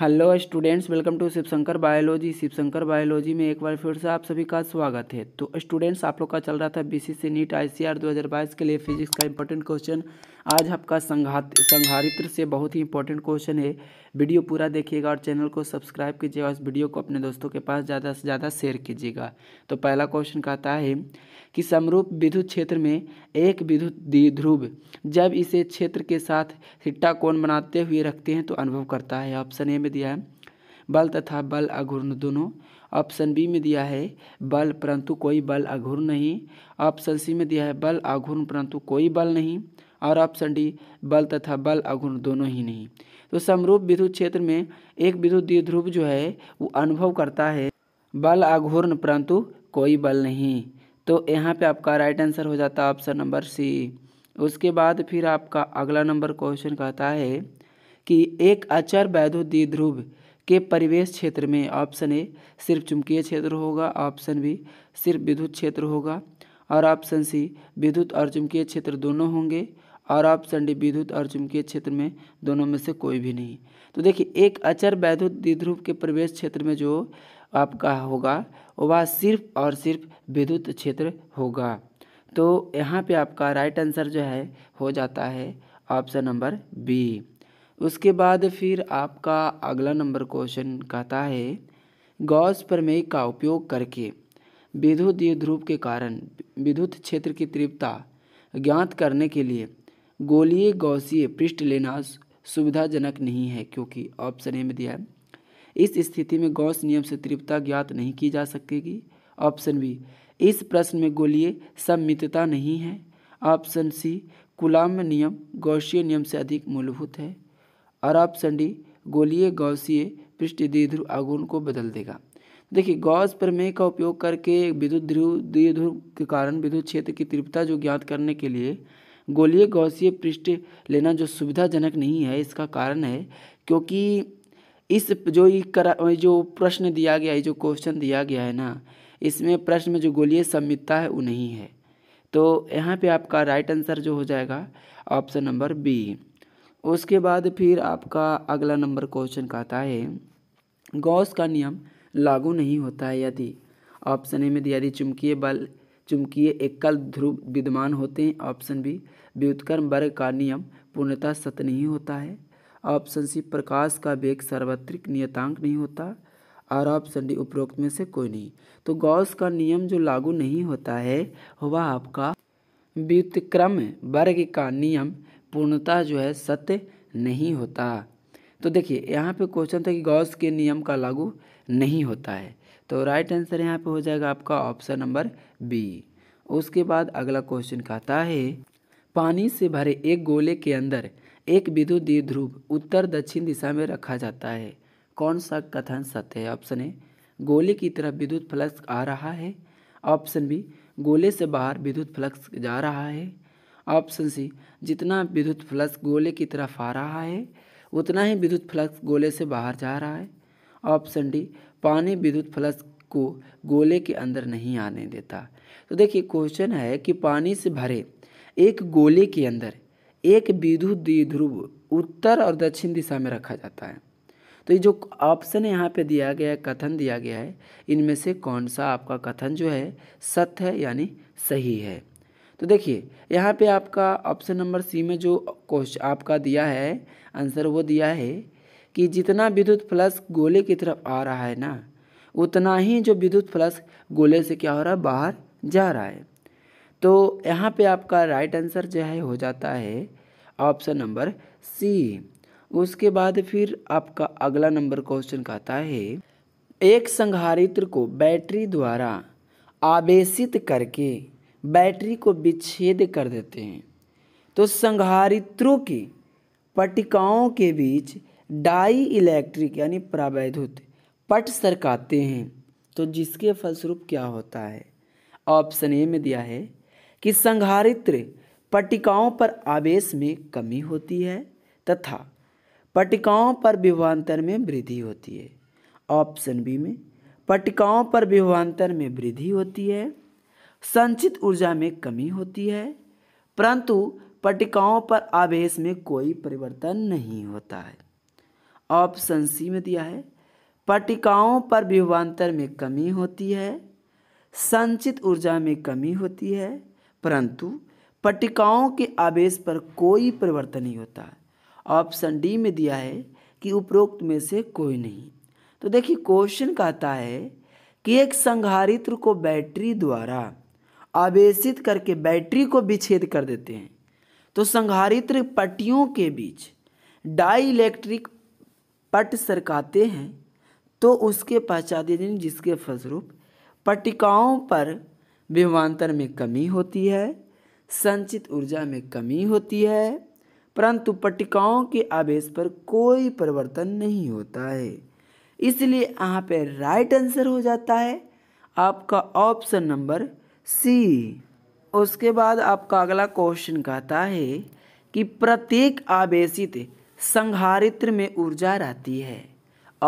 hello students welcome to Shivshankar biology Shivshankar biology में एक बार फिर से आप सभी का स्वागत है तो स्टूडेंट्स आप लोग का चल रहा था सी सी नीट आईसीआर 2022 के लिए फिजिक्स का इंपॉर्टेंट क्वेश्चन आज आपका संघात संघारित्र से बहुत ही इंपॉर्टेंट क्वेश्चन है वीडियो पूरा देखिएगा और चैनल को सब्सक्राइब कीजिएगा इस वीडियो को अपने दोस्तों के पास ज़्यादा से ज़्यादा शेयर कीजिएगा तो पहला क्वेश्चन कहता है कि समरूप विद्युत क्षेत्र में एक विद्युत ध्रुव जब इसे क्षेत्र के साथ हिट्टा कोण बनाते हुए रखते हैं तो अनुभव करता है ऑप्शन ए में में दिया है बल तथा बल अघूर्ण दोनों ऑप्शन बी में दिया है बल परंतु कोई बल अघूर्ण नहीं ऑप्शन सी में दिया है बल अघूर्ण परंतु कोई बल नहीं और ऑप्शन डी बल तथा बल अघूर्ण दोनों ही नहीं तो समरूप विद्युत क्षेत्र में एक विद्युत द्विध्रुव जो है वो अनुभव करता है बल अघूर्ण परंतु कोई बल नहीं तो यहाँ पे आपका राइट आंसर हो जाता है ऑप्शन नंबर सी उसके बाद फिर आपका अगला नंबर क्वेश्चन कहता है कि एक अचर वैधो ध्रुव के परिवेश क्षेत्र में ऑप्शन ए सिर्फ चुंबकीय क्षेत्र होगा ऑप्शन बी सिर्फ विद्युत क्षेत्र होगा और ऑप्शन सी विद्युत और चुंबकीय क्षेत्र दोनों होंगे और ऑप्शन डी विद्युत और चुंबकीय क्षेत्र में दोनों में से कोई भी नहीं तो देखिए एक अचर वैद्युत द्विध्रुव के प्रवेश क्षेत्र में जो आपका होगा वह सिर्फ और सिर्फ विद्युत क्षेत्र होगा तो यहाँ पे आपका राइट आंसर जो है हो जाता है ऑप्शन नंबर बी उसके बाद फिर आपका अगला नंबर क्वेश्चन कहता है गॉस प्रमेय का उपयोग करके विद्युत ध्रुव के कारण विद्युत क्षेत्र की तीव्रता ज्ञात करने के लिए गोलीय गौसीय पृष्ठ लेना सुविधाजनक नहीं है क्योंकि ऑप्शन ए में दिया है इस स्थिति में गौस नियम से तीव्रता ज्ञात नहीं की जा सकेगी ऑप्शन बी इस प्रश्न में गोलीय सम्मितता नहीं है ऑप्शन सी कुलाम नियम गौशीय नियम से अधिक मूलभूत है अरब संडी गोलीय गौसीय पृष्ठ द्विध्रुव आगुण को बदल देगा देखिए गौस प्रमेय का उपयोग करके विद्युत ध्रुव द्विध्रुव के कारण विद्युत क्षेत्र की तीव्रता जो ज्ञात करने के लिए गोलीय गौसीय पृष्ठ लेना जो सुविधाजनक नहीं है इसका कारण है क्योंकि इस जो ये करा जो प्रश्न दिया गया है जो क्वेश्चन दिया गया है ना इसमें प्रश्न में जो गोलीय सम्मितता है वो नहीं है तो यहाँ पे आपका राइट आंसर जो हो जाएगा ऑप्शन नंबर बी उसके बाद फिर आपका अगला नंबर क्वेश्चन कहता है गौस का नियम लागू नहीं होता है यदि ऑप्शन ए में दिया यदि चुमकीय बल चुमकीय एकल ध्रुव विद्यमान होते हैं ऑप्शन बी व्युत्कर्म वर्ग का नियम पूर्णतः सत्य नहीं होता है ऑप्शन सी प्रकाश का वेग सार्वत्रिक नियतांक नहीं होता और ऑप्शन डी उपरोक्त में से कोई नहीं तो गौस का नियम जो लागू नहीं होता है वह आपका व्युतक्रम वर्ग का नियम पूर्णता जो है सत्य नहीं होता तो देखिए यहाँ पे क्वेश्चन था कि गॉस के नियम का लागू नहीं होता है तो राइट आंसर यहाँ पे हो जाएगा आपका ऑप्शन नंबर बी उसके बाद अगला क्वेश्चन कहता है पानी से भरे एक गोले के अंदर एक विद्युत ध्रुव उत्तर दक्षिण दिशा में रखा जाता है कौन सा कथन सत्य है ऑप्शन ए गोले की तरफ विद्युत फ्लक्स आ रहा है ऑप्शन बी गोले से बाहर विद्युत फ्लक्स जा रहा है ऑप्शन सी जितना विद्युत फ्लक्स गोले की तरफ आ रहा है उतना ही विद्युत फ्लक्स गोले से बाहर जा रहा है ऑप्शन डी पानी विद्युत फ्लक्स को गोले के अंदर नहीं आने देता तो देखिए क्वेश्चन है कि पानी से भरे एक गोले के अंदर एक विद्युत ध्रुव उत्तर और दक्षिण दिशा में रखा जाता है तो ये जो ऑप्शन यहाँ पे दिया गया है कथन दिया गया है इनमें से कौन सा आपका कथन जो है सत्य है यानी सही है तो देखिए यहाँ पे आपका ऑप्शन नंबर सी में जो क्वेश्चन आपका दिया है आंसर वो दिया है कि जितना विद्युत फ्लक्स गोले की तरफ आ रहा है ना उतना ही जो विद्युत फ्लक्स गोले से क्या हो रहा है बाहर जा रहा है तो यहाँ पे आपका राइट आंसर जो है हो जाता है ऑप्शन नंबर सी उसके बाद फिर आपका अगला नंबर क्वेश्चन कहता है एक संघारित्र को बैटरी द्वारा आवेशित करके बैटरी को विच्छेद कर देते हैं तो संघारित्रों की पटिकाओं के बीच डाई इलेक्ट्रिक यानी प्रावैधुत पट सरकाते हैं तो जिसके फलस्वरूप क्या होता है ऑप्शन ए में दिया है कि संघारित्र पटिकाओं पर आवेश में कमी होती है तथा पटिकाओं पर विभवान्तर में वृद्धि होती है ऑप्शन बी में पटिकाओं पर विभवान्तर में वृद्धि होती है संचित ऊर्जा में कमी होती है परंतु पटिकाओं पर आवेश में कोई परिवर्तन नहीं होता है ऑप्शन सी में दिया है पटिकाओं पर विभवान्तर में कमी होती है संचित ऊर्जा में कमी होती है परंतु पटिकाओं के आवेश पर कोई परिवर्तन नहीं होता है ऑप्शन डी में दिया है कि उपरोक्त में से कोई नहीं तो देखिए क्वेश्चन कहता है कि एक संघारित्र को बैटरी द्वारा आवेशित करके बैटरी को विच्छेद कर देते हैं तो संघारित्र पट्टियों के बीच डाई इलेक्ट्रिक पट सरकाते हैं तो उसके पश्चात जिसके फलस्वरूप पट्टिकाओं पर विमानतर में कमी होती है संचित ऊर्जा में कमी होती है परंतु पट्टिकाओं के आवेश पर कोई परिवर्तन नहीं होता है इसलिए यहाँ पे राइट आंसर हो जाता है आपका ऑप्शन नंबर सी उसके बाद आपका अगला क्वेश्चन कहता है कि प्रत्येक आवेशित संहारित्र में ऊर्जा रहती है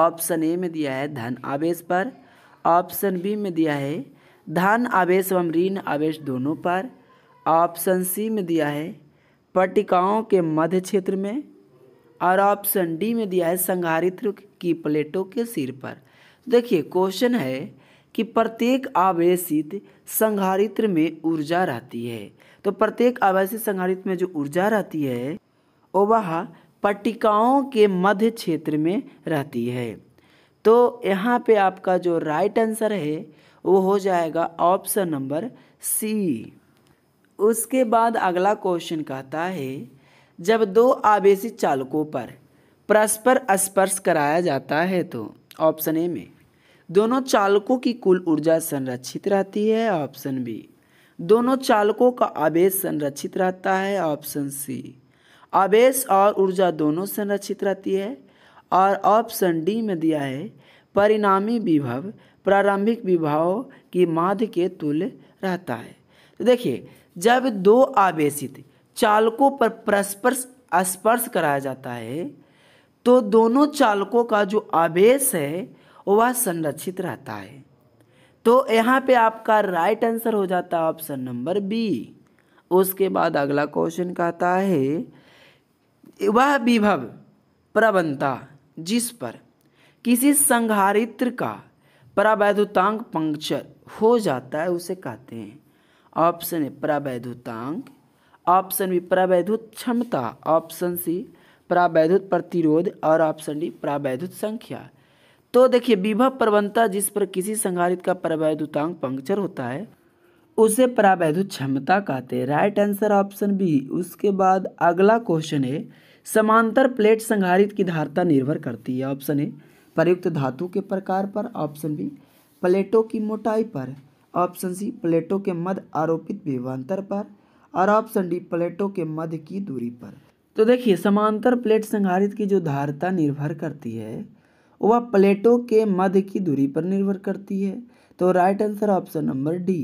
ऑप्शन ए में दिया है धन आवेश पर ऑप्शन बी में दिया है धन आवेश एवं ऋण आवेश दोनों पर ऑप्शन सी में दिया है पट्टिकाओं के मध्य क्षेत्र में और ऑप्शन डी में दिया है संघारित्र की प्लेटों के सिर पर देखिए क्वेश्चन है कि प्रत्येक आवेशित संघारित्र में ऊर्जा रहती है तो प्रत्येक आवेशित संघारित्र में जो ऊर्जा रहती है वह पट्टिकाओं के मध्य क्षेत्र में रहती है तो यहाँ पे आपका जो राइट आंसर है वो हो जाएगा ऑप्शन नंबर सी उसके बाद अगला क्वेश्चन कहता है जब दो आवेशित चालकों पर परस्पर स्पर्श कराया जाता है तो ऑप्शन ए में दोनों चालकों की कुल ऊर्जा संरक्षित रहती है ऑप्शन बी दोनों चालकों का आवेश संरक्षित रहता है ऑप्शन सी आवेश और ऊर्जा दोनों संरक्षित रहती है और ऑप्शन डी में दिया है परिणामी विभव प्रारंभिक विभाव की माध्य के तुल्य रहता है तो देखिए जब दो आवेशित चालकों पर परस्पर स्पर्श कराया जाता है तो दोनों चालकों का जो आवेश है वह संरक्षित रहता है तो यहाँ पे आपका राइट आंसर हो जाता है ऑप्शन नंबर बी उसके बाद अगला क्वेश्चन कहता है वह विभव प्रबंधता जिस पर किसी संघारित्र का प्रावैधुतांक पंक्चर हो जाता है उसे कहते हैं ऑप्शन ए प्रावैधुतांक ऑप्शन बी प्रावैधुत क्षमता ऑप्शन सी प्रावैधुत प्रतिरोध और ऑप्शन डी प्रावैधुत संख्या तो देखिए विभव प्रवणता जिस पर किसी संघारित का प्रवैधुतांग पंक्चर होता है उसे प्रावैधु क्षमता कहते हैं राइट आंसर ऑप्शन बी उसके बाद अगला क्वेश्चन है समांतर प्लेट संघारित की धारता निर्भर करती है ऑप्शन ए प्रयुक्त धातु के प्रकार पर ऑप्शन बी प्लेटों की मोटाई पर ऑप्शन सी प्लेटों के मध्य आरोपित विवान्तर पर और ऑप्शन डी प्लेटों के मध्य की दूरी पर तो देखिए समांतर प्लेट संघारित की जो धारता निर्भर करती है वह प्लेटों के मध्य की दूरी पर निर्भर करती है तो right answer option number D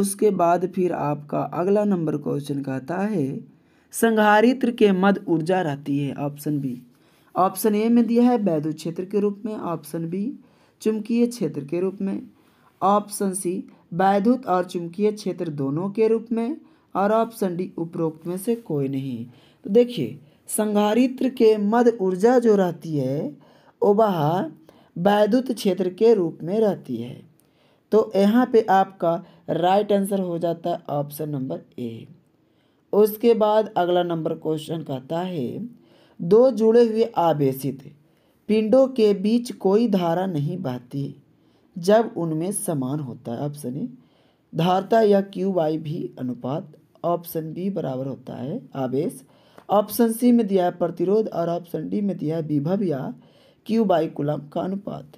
उसके बाद फिर आपका अगला नंबर क्वेश्चन कहता है संघारित्र के मध्य ऊर्जा रहती है ऑप्शन बी ऑप्शन ए में दिया है वैद्युत क्षेत्र के रूप में ऑप्शन बी चुंबकीय क्षेत्र के रूप में ऑप्शन सी वैद्युत और चुंबकीय क्षेत्र दोनों के रूप में और ऑप्शन डी उपरोक्त में से कोई नहीं तो देखिए संघारित्र के मध्य ऊर्जा जो रहती है ओबाहा वैद्युत क्षेत्र के रूप में रहती है तो यहाँ पे आपका राइट आंसर हो जाता है ऑप्शन नंबर ए उसके बाद अगला नंबर क्वेश्चन कहता है दो जुड़े हुए आवेशित पिंडों के बीच कोई धारा नहीं बहती जब उनमें समान होता है ऑप्शन ए धारता या क्यू वाई भी अनुपात ऑप्शन बी बराबर होता है आवेश ऑप्शन सी में दिया है प्रतिरोध और ऑप्शन डी में दिया है विभव या क्यू बाई कुलम का अनुपात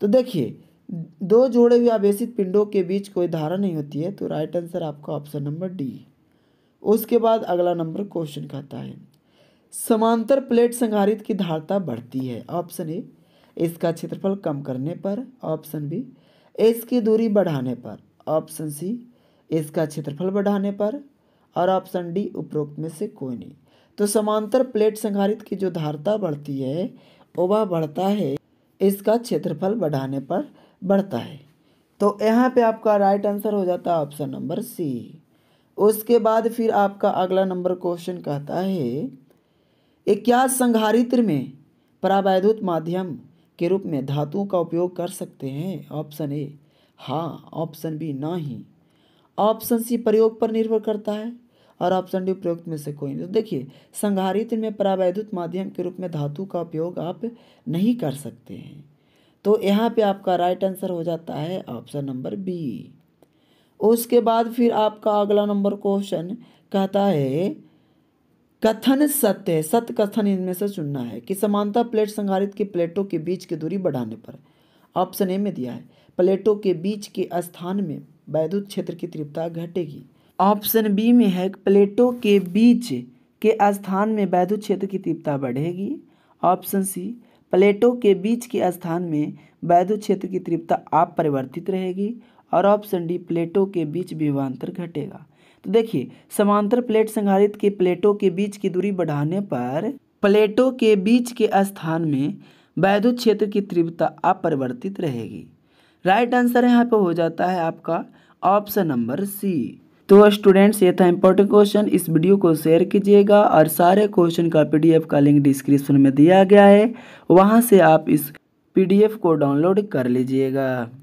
तो देखिए दो जोड़े हुए आवेशित पिंडों के बीच कोई धारा नहीं होती है तो राइट आंसर आपका ऑप्शन नंबर डी उसके बाद अगला नंबर क्वेश्चन कहता है समांतर प्लेट संघारित की धारता बढ़ती है ऑप्शन ए इसका क्षेत्रफल कम करने पर ऑप्शन बी इसकी दूरी बढ़ाने पर ऑप्शन सी इसका क्षेत्रफल बढ़ाने पर और ऑप्शन डी उपरोक्त में से कोई नहीं तो समांतर प्लेट संघारित की जो धारता बढ़ती है ओबा बढ़ता है इसका क्षेत्रफल बढ़ाने पर बढ़ता है तो यहाँ पे आपका राइट आंसर हो जाता है ऑप्शन नंबर सी उसके बाद फिर आपका अगला नंबर क्वेश्चन कहता है क्या संघारित्र में परावैद्युत माध्यम के रूप में धातुओं का उपयोग कर सकते हैं ऑप्शन ए हाँ ऑप्शन बी ना ही ऑप्शन सी प्रयोग पर निर्भर करता है और ऑप्शन डी प्रयुक्त में से कोई नहीं तो देखिए संघारित में परावैद्युत माध्यम के रूप में धातु का उपयोग आप नहीं कर सकते हैं तो यहाँ पे आपका राइट आंसर हो जाता है ऑप्शन नंबर बी उसके बाद फिर आपका अगला नंबर क्वेश्चन कहता है कथन सत्य सत्य कथन इनमें से चुनना है कि समानता प्लेट संघारित की प्लेटों के बीच की दूरी बढ़ाने पर ऑप्शन ए में दिया है प्लेटों के बीच के स्थान में वैद्युत क्षेत्र की तीव्रता घटेगी ऑप्शन बी में है प्लेटो के बीच के स्थान में वैद्युत क्षेत्र की तीव्रता बढ़ेगी ऑप्शन सी प्लेटों के बीच के स्थान में वैद्युत क्षेत्र की तीव्रता आप परिवर्तित रहेगी और ऑप्शन डी प्लेटों के बीच विभवान्तर घटेगा तो देखिए समांतर प्लेट संघारित के प्लेटों के बीच की दूरी बढ़ाने पर प्लेटों के बीच के स्थान में वैद्युत क्षेत्र की तीव्रता अपरिवर्तित रहेगी राइट आंसर यहाँ पर हो जाता है आपका ऑप्शन नंबर सी तो स्टूडेंट्स ये था इंपॉर्टेंट क्वेश्चन इस वीडियो को शेयर कीजिएगा और सारे क्वेश्चन का पीडीएफ का लिंक डिस्क्रिप्शन में दिया गया है वहाँ से आप इस पीडीएफ को डाउनलोड कर लीजिएगा